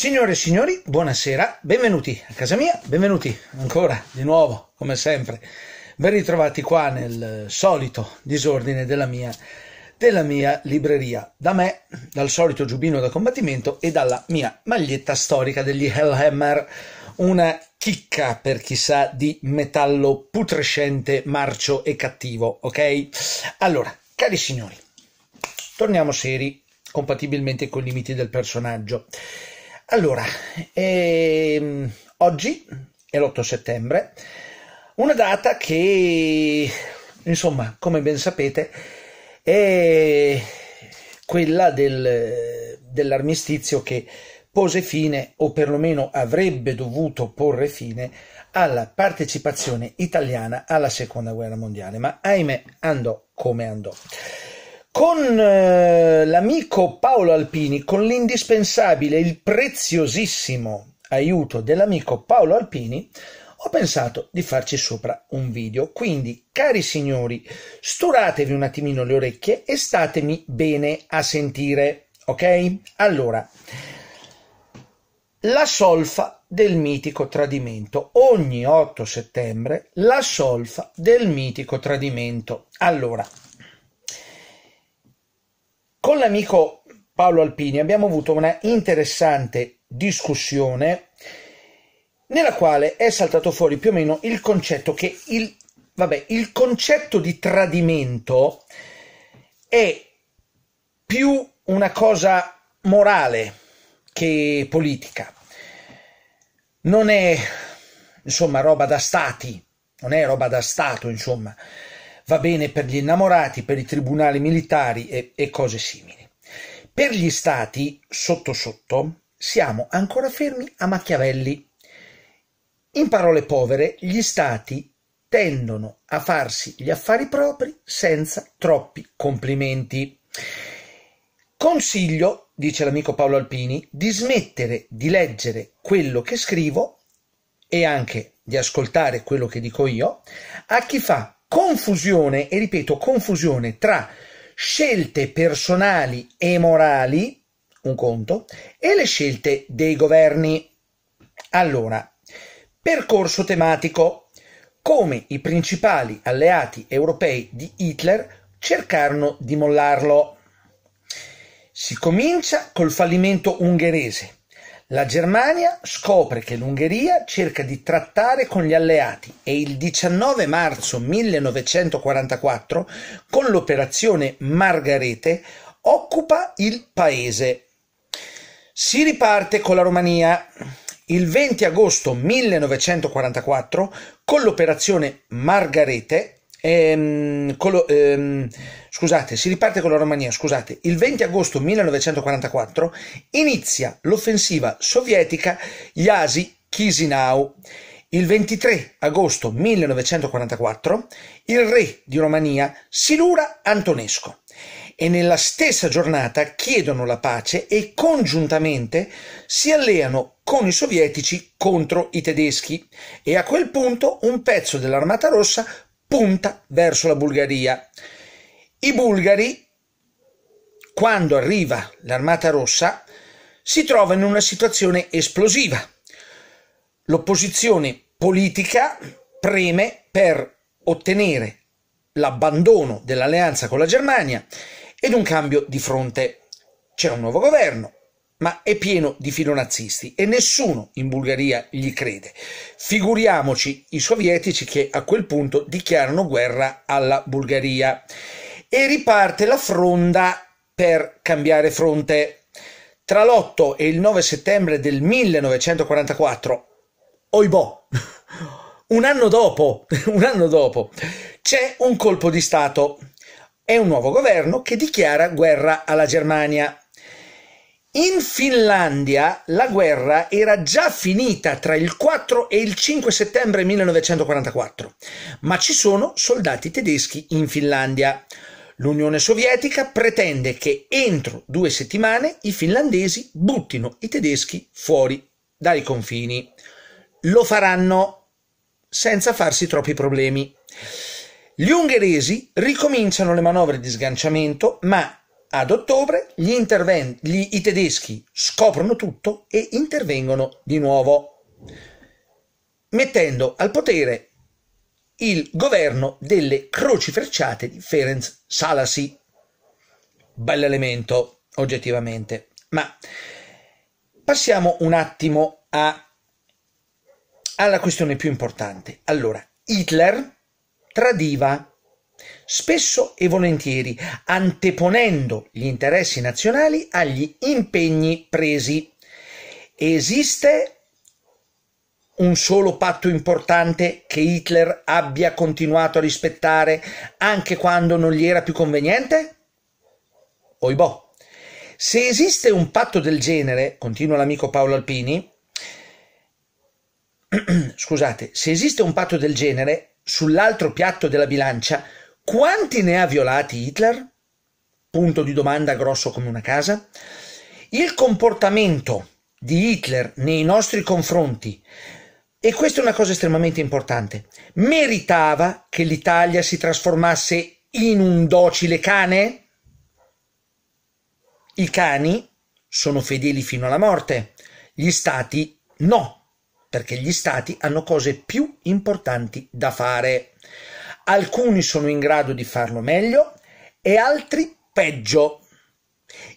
Signore e signori, buonasera, benvenuti a casa mia, benvenuti ancora di nuovo, come sempre, ben ritrovati qua nel solito disordine della mia, della mia libreria, da me, dal solito giubino da combattimento e dalla mia maglietta storica degli Hellhammer, una chicca per chissà di metallo putrescente, marcio e cattivo, ok? Allora, cari signori, torniamo seri, compatibilmente con i limiti del personaggio. Allora, ehm, oggi è l'8 settembre, una data che, insomma, come ben sapete, è quella del, dell'armistizio che pose fine, o perlomeno avrebbe dovuto porre fine, alla partecipazione italiana alla Seconda Guerra Mondiale, ma ahimè andò come andò con eh, l'amico Paolo Alpini, con l'indispensabile, il preziosissimo aiuto dell'amico Paolo Alpini, ho pensato di farci sopra un video. Quindi, cari signori, sturatevi un attimino le orecchie e statemi bene a sentire, ok? Allora, la solfa del mitico tradimento. Ogni 8 settembre, la solfa del mitico tradimento. Allora, con l'amico Paolo Alpini abbiamo avuto una interessante discussione nella quale è saltato fuori più o meno il concetto che il, vabbè, il concetto di tradimento è più una cosa morale che politica. Non è insomma roba da stati, non è roba da stato, insomma va bene per gli innamorati, per i tribunali militari e, e cose simili. Per gli stati, sotto sotto, siamo ancora fermi a Machiavelli. In parole povere, gli stati tendono a farsi gli affari propri senza troppi complimenti. Consiglio, dice l'amico Paolo Alpini, di smettere di leggere quello che scrivo e anche di ascoltare quello che dico io a chi fa confusione, e ripeto, confusione tra scelte personali e morali, un conto, e le scelte dei governi. Allora, percorso tematico. Come i principali alleati europei di Hitler cercarono di mollarlo. Si comincia col fallimento ungherese, la Germania scopre che l'Ungheria cerca di trattare con gli alleati e il 19 marzo 1944, con l'operazione Margarete, occupa il paese. Si riparte con la Romania. Il 20 agosto 1944, con l'operazione Margarete, Ehm, lo, ehm, scusate, si riparte con la Romania. Scusate, il 20 agosto 1944 inizia l'offensiva sovietica Yasi-Chisinau. Il 23 agosto 1944 il re di Romania Silura Antonesco e nella stessa giornata chiedono la pace e congiuntamente si alleano con i sovietici contro i tedeschi e a quel punto un pezzo dell'Armata Rossa punta verso la Bulgaria. I bulgari, quando arriva l'Armata Rossa, si trovano in una situazione esplosiva. L'opposizione politica preme per ottenere l'abbandono dell'alleanza con la Germania ed un cambio di fronte. C'è un nuovo governo, ma è pieno di filonazisti e nessuno in Bulgaria gli crede. Figuriamoci i sovietici che a quel punto dichiarano guerra alla Bulgaria e riparte la fronda per cambiare fronte. Tra l'8 e il 9 settembre del 1944, oibò, un anno dopo, un anno dopo, c'è un colpo di Stato. È un nuovo governo che dichiara guerra alla Germania in Finlandia la guerra era già finita tra il 4 e il 5 settembre 1944, ma ci sono soldati tedeschi in Finlandia. L'Unione Sovietica pretende che entro due settimane i finlandesi buttino i tedeschi fuori dai confini. Lo faranno senza farsi troppi problemi. Gli ungheresi ricominciano le manovre di sganciamento, ma ad ottobre gli interven- gli, i tedeschi scoprono tutto e intervengono di nuovo, mettendo al potere il governo delle crocifrecciate di Ferenc Salasi. Bell'elemento, oggettivamente. Ma passiamo un attimo a, alla questione più importante. Allora, Hitler tradiva spesso e volentieri anteponendo gli interessi nazionali agli impegni presi. Esiste un solo patto importante che Hitler abbia continuato a rispettare anche quando non gli era più conveniente? Oibò. Boh. Se esiste un patto del genere, continua l'amico Paolo Alpini, scusate, se esiste un patto del genere, sull'altro piatto della bilancia quanti ne ha violati Hitler? Punto di domanda grosso come una casa. Il comportamento di Hitler nei nostri confronti, e questa è una cosa estremamente importante, meritava che l'Italia si trasformasse in un docile cane? I cani sono fedeli fino alla morte, gli stati no, perché gli stati hanno cose più importanti da fare. Alcuni sono in grado di farlo meglio e altri peggio.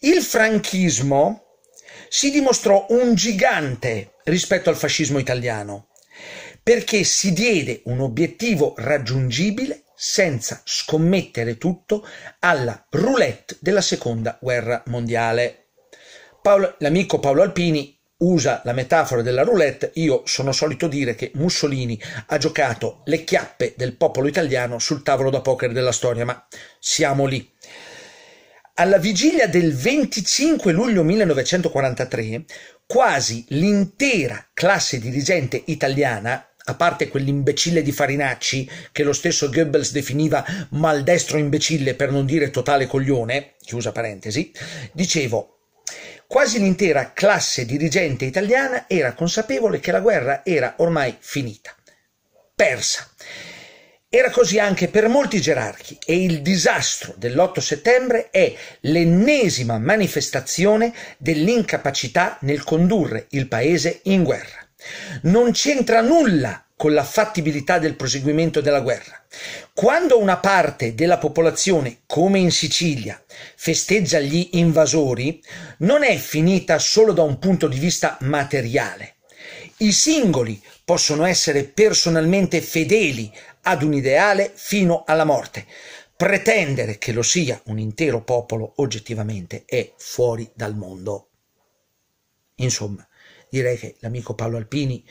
Il franchismo si dimostrò un gigante rispetto al fascismo italiano, perché si diede un obiettivo raggiungibile senza scommettere tutto alla roulette della seconda guerra mondiale. l'amico Paolo Alpini usa la metafora della roulette, io sono solito dire che Mussolini ha giocato le chiappe del popolo italiano sul tavolo da poker della storia, ma siamo lì. Alla vigilia del 25 luglio 1943, quasi l'intera classe dirigente italiana, a parte quell'imbecille di Farinacci, che lo stesso Goebbels definiva maldestro imbecille per non dire totale coglione, chiusa parentesi, dicevo, Quasi l'intera classe dirigente italiana era consapevole che la guerra era ormai finita, persa. Era così anche per molti gerarchi e il disastro dell'8 settembre è l'ennesima manifestazione dell'incapacità nel condurre il paese in guerra. Non c'entra nulla con la fattibilità del proseguimento della guerra. Quando una parte della popolazione, come in Sicilia, festeggia gli invasori, non è finita solo da un punto di vista materiale. I singoli possono essere personalmente fedeli ad un ideale fino alla morte. Pretendere che lo sia un intero popolo oggettivamente è fuori dal mondo. Insomma, direi che l'amico Paolo Alpini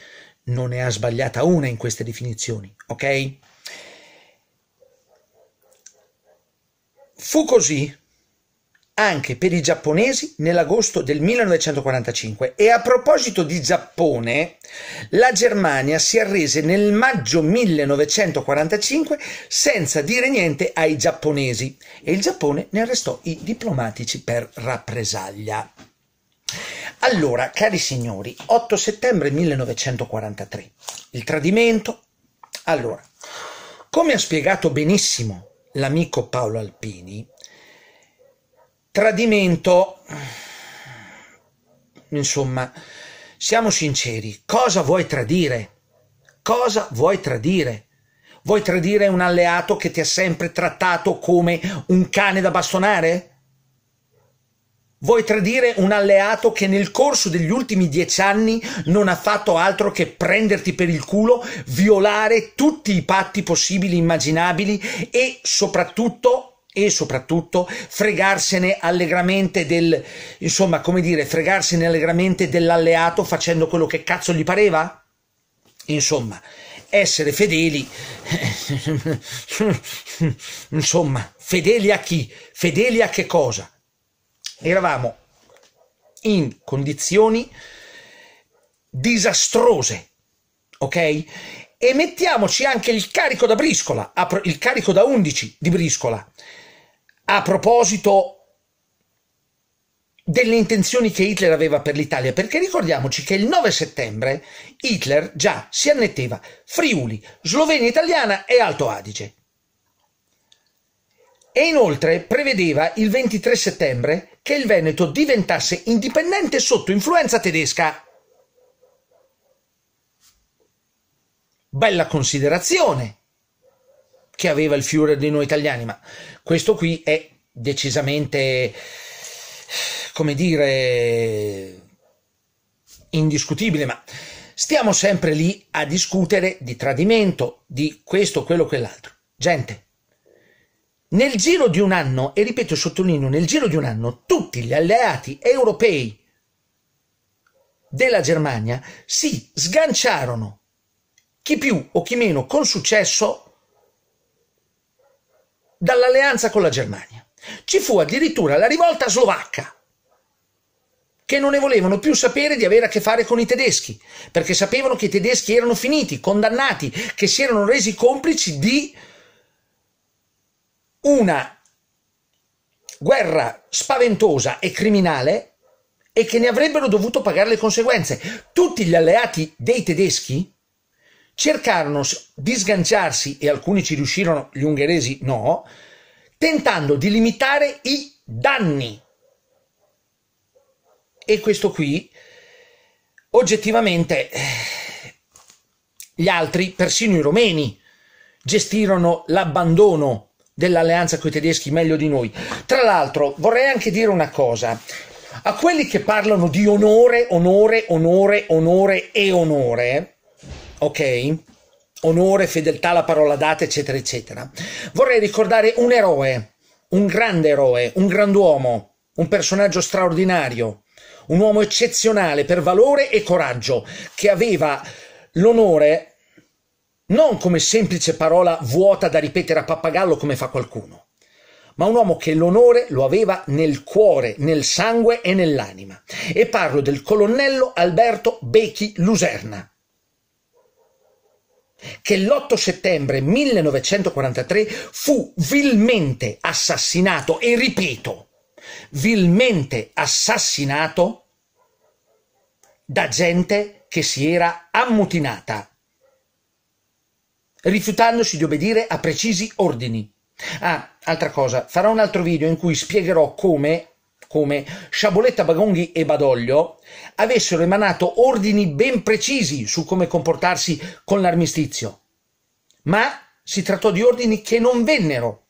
non ne ha sbagliata una in queste definizioni, ok? Fu così anche per i giapponesi nell'agosto del 1945 e a proposito di Giappone, la Germania si arrese nel maggio 1945 senza dire niente ai giapponesi e il Giappone ne arrestò i diplomatici per rappresaglia. Allora, cari signori, 8 settembre 1943, il tradimento. Allora, come ha spiegato benissimo l'amico Paolo Alpini, tradimento, insomma, siamo sinceri, cosa vuoi tradire? Cosa vuoi tradire? Vuoi tradire un alleato che ti ha sempre trattato come un cane da bastonare? Vuoi tradire un alleato che nel corso degli ultimi dieci anni non ha fatto altro che prenderti per il culo, violare tutti i patti possibili e immaginabili e soprattutto, e soprattutto fregarsene allegramente del, insomma, come dire, fregarsene allegramente dell'alleato facendo quello che cazzo gli pareva? Insomma, essere fedeli, insomma, fedeli a chi? Fedeli a che cosa? eravamo in condizioni disastrose, ok? E mettiamoci anche il carico da briscola, il carico da 11 di briscola. A proposito delle intenzioni che Hitler aveva per l'Italia, perché ricordiamoci che il 9 settembre Hitler già si annetteva Friuli, Slovenia italiana e Alto Adige. E inoltre prevedeva il 23 settembre che il Veneto diventasse indipendente sotto influenza tedesca. Bella considerazione che aveva il Führer di noi italiani, ma questo qui è decisamente, come dire, indiscutibile, ma stiamo sempre lì a discutere di tradimento, di questo, quello, quell'altro. Gente, nel giro di un anno, e ripeto e sottolineo, nel giro di un anno, tutti gli alleati europei della Germania si sganciarono, chi più o chi meno con successo, dall'alleanza con la Germania. Ci fu addirittura la rivolta slovacca, che non ne volevano più sapere di avere a che fare con i tedeschi, perché sapevano che i tedeschi erano finiti, condannati, che si erano resi complici di una guerra spaventosa e criminale e che ne avrebbero dovuto pagare le conseguenze. Tutti gli alleati dei tedeschi cercarono di sganciarsi, e alcuni ci riuscirono, gli ungheresi no, tentando di limitare i danni. E questo qui, oggettivamente, gli altri, persino i romeni, gestirono l'abbandono dell'alleanza con i tedeschi meglio di noi. Tra l'altro vorrei anche dire una cosa. A quelli che parlano di onore, onore, onore, onore e onore, ok? Onore, fedeltà la parola data, eccetera, eccetera. Vorrei ricordare un eroe, un grande eroe, un grand'uomo, un personaggio straordinario, un uomo eccezionale per valore e coraggio, che aveva l'onore non come semplice parola vuota da ripetere a pappagallo come fa qualcuno, ma un uomo che l'onore lo aveva nel cuore, nel sangue e nell'anima. E parlo del colonnello Alberto Becchi Luserna, che l'8 settembre 1943 fu vilmente assassinato, e ripeto, vilmente assassinato da gente che si era ammutinata rifiutandosi di obbedire a precisi ordini. Ah, altra cosa, farò un altro video in cui spiegherò come, come Sciaboletta Bagonghi e Badoglio avessero emanato ordini ben precisi su come comportarsi con l'armistizio, ma si trattò di ordini che non vennero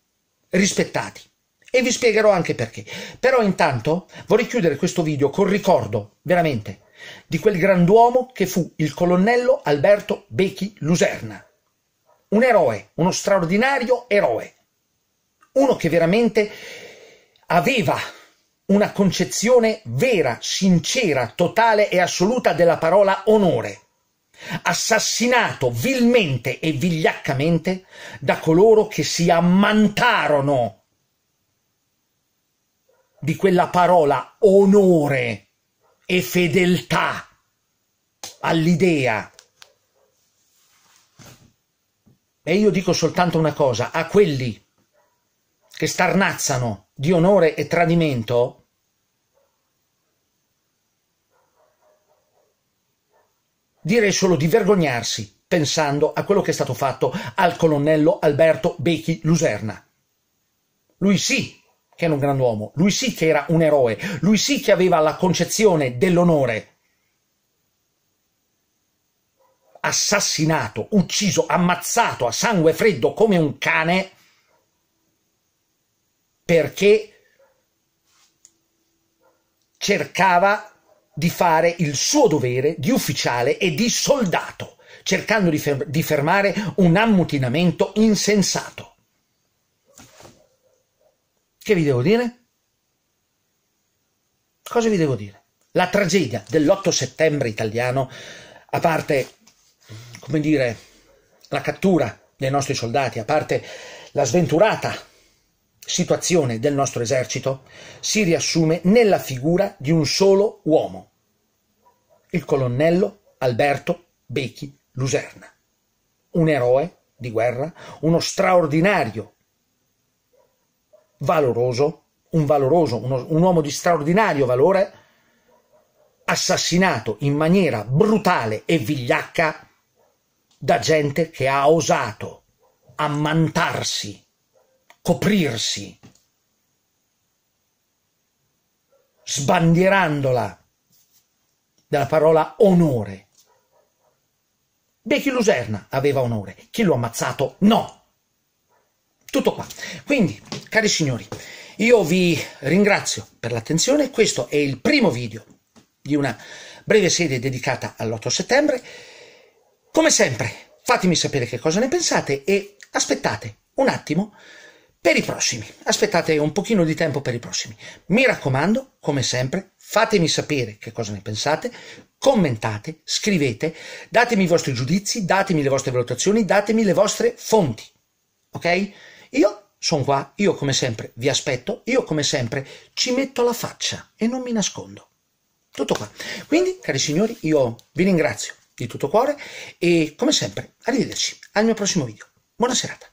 rispettati e vi spiegherò anche perché. Però intanto vorrei chiudere questo video col ricordo, veramente, di quel grand'uomo che fu il colonnello Alberto Becchi Luserna un eroe, uno straordinario eroe, uno che veramente aveva una concezione vera, sincera, totale e assoluta della parola onore, assassinato vilmente e vigliaccamente da coloro che si ammantarono di quella parola onore e fedeltà all'idea E io dico soltanto una cosa, a quelli che starnazzano di onore e tradimento, direi solo di vergognarsi pensando a quello che è stato fatto al colonnello Alberto Becchi Luserna. Lui sì che era un grand'uomo, lui sì che era un eroe, lui sì che aveva la concezione dell'onore assassinato, ucciso, ammazzato a sangue freddo come un cane perché cercava di fare il suo dovere di ufficiale e di soldato, cercando di, fer- di fermare un ammutinamento insensato. Che vi devo dire? Cosa vi devo dire? La tragedia dell'8 settembre italiano, a parte come dire, la cattura dei nostri soldati, a parte la sventurata situazione del nostro esercito, si riassume nella figura di un solo uomo, il colonnello Alberto Becchi Luserna, un eroe di guerra, uno straordinario, valoroso, un valoroso, uno, un uomo di straordinario valore, assassinato in maniera brutale e vigliacca da gente che ha osato ammantarsi, coprirsi, sbandierandola dalla parola onore. Becky Luserna aveva onore, chi l'ha ammazzato no. Tutto qua. Quindi, cari signori, io vi ringrazio per l'attenzione, questo è il primo video di una breve serie dedicata all'8 settembre. Come sempre, fatemi sapere che cosa ne pensate e aspettate un attimo per i prossimi. Aspettate un pochino di tempo per i prossimi. Mi raccomando, come sempre, fatemi sapere che cosa ne pensate, commentate, scrivete, datemi i vostri giudizi, datemi le vostre valutazioni, datemi le vostre fonti. Ok? Io sono qua, io come sempre vi aspetto, io come sempre ci metto la faccia e non mi nascondo. Tutto qua. Quindi, cari signori, io vi ringrazio di tutto cuore e come sempre arrivederci al mio prossimo video. Buona serata.